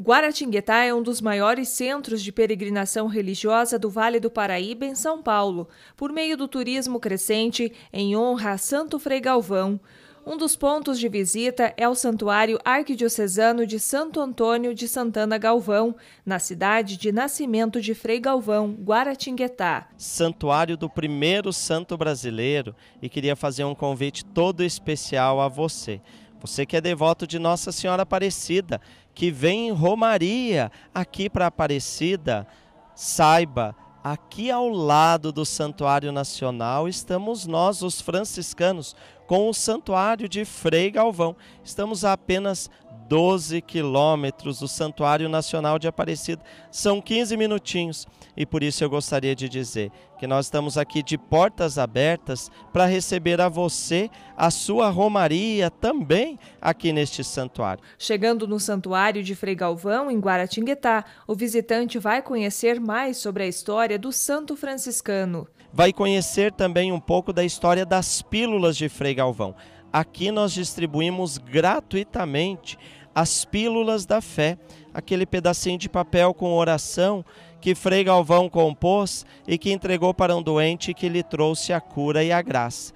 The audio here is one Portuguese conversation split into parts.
Guaratinguetá é um dos maiores centros de peregrinação religiosa do Vale do Paraíba, em São Paulo, por meio do turismo crescente em honra a Santo Frei Galvão. Um dos pontos de visita é o Santuário Arquidiocesano de Santo Antônio de Santana Galvão, na cidade de nascimento de Frei Galvão, Guaratinguetá. Santuário do primeiro santo brasileiro e queria fazer um convite todo especial a você. Você que é devoto de Nossa Senhora Aparecida, que vem em Romaria aqui para Aparecida, saiba, aqui ao lado do Santuário Nacional estamos nós, os franciscanos, com o Santuário de Frei Galvão. Estamos apenas 12 quilômetros do Santuário Nacional de Aparecida. São 15 minutinhos e por isso eu gostaria de dizer que nós estamos aqui de portas abertas para receber a você, a sua romaria também aqui neste santuário. Chegando no Santuário de Frei Galvão, em Guaratinguetá, o visitante vai conhecer mais sobre a história do Santo Franciscano. Vai conhecer também um pouco da história das pílulas de Frei Galvão. Aqui nós distribuímos gratuitamente as pílulas da fé, aquele pedacinho de papel com oração que Frei Galvão compôs e que entregou para um doente que lhe trouxe a cura e a graça.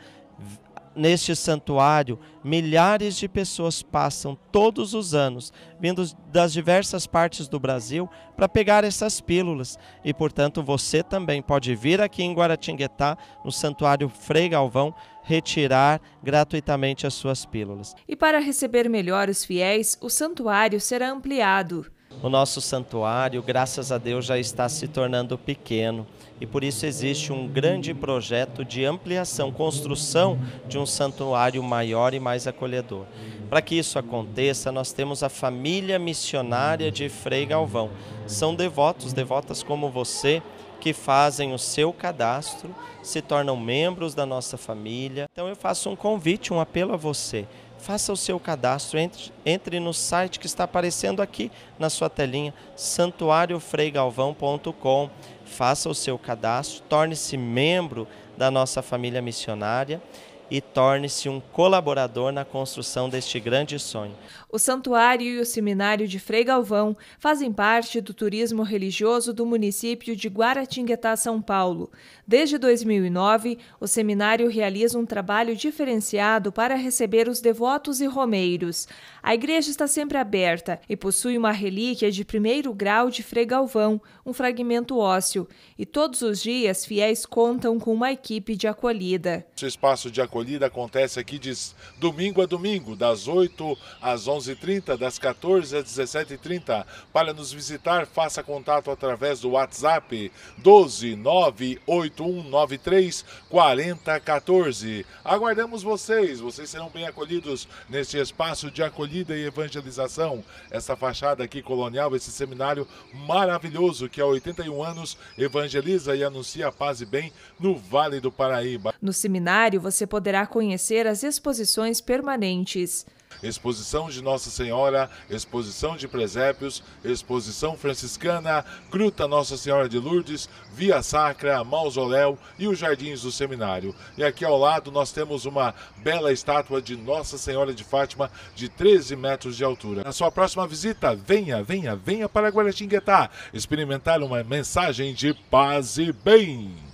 Neste santuário, milhares de pessoas passam todos os anos, vindo das diversas partes do Brasil, para pegar essas pílulas. E, portanto, você também pode vir aqui em Guaratinguetá, no Santuário Frei Galvão, retirar gratuitamente as suas pílulas. E para receber melhor os fiéis, o santuário será ampliado. O nosso santuário, graças a Deus, já está se tornando pequeno e por isso existe um grande projeto de ampliação, construção de um santuário maior e mais acolhedor. Para que isso aconteça, nós temos a família missionária de Frei Galvão. São devotos, devotas como você, que fazem o seu cadastro, se tornam membros da nossa família. Então eu faço um convite, um apelo a você. Faça o seu cadastro, entre, entre no site que está aparecendo aqui na sua telinha, santuariofreigalvão.com. Faça o seu cadastro, torne-se membro da nossa família missionária e torne-se um colaborador na construção deste grande sonho. O santuário e o seminário de Frei Galvão fazem parte do turismo religioso do município de Guaratinguetá, São Paulo. Desde 2009, o seminário realiza um trabalho diferenciado para receber os devotos e romeiros. A igreja está sempre aberta e possui uma relíquia de primeiro grau de Frei Galvão, um fragmento ósseo, e todos os dias fiéis contam com uma equipe de acolhida. Esse espaço de acolhida acolhida acontece aqui de domingo a domingo, das 8 às 11h30, das 14 às 17h30. Para nos visitar, faça contato através do WhatsApp 12981934014. Aguardamos vocês, vocês serão bem acolhidos neste espaço de acolhida e evangelização. Essa fachada aqui colonial, esse seminário maravilhoso que há 81 anos evangeliza e anuncia paz e bem no Vale do Paraíba. No seminário você poderá poderá conhecer as exposições permanentes exposição de Nossa Senhora, exposição de presépios, exposição franciscana, Gruta Nossa Senhora de Lourdes, Via Sacra, Mausoléu e os Jardins do Seminário. E aqui ao lado nós temos uma bela estátua de Nossa Senhora de Fátima de 13 metros de altura. Na sua próxima visita, venha, venha, venha para Guaratinguetá experimentar uma mensagem de paz e bem.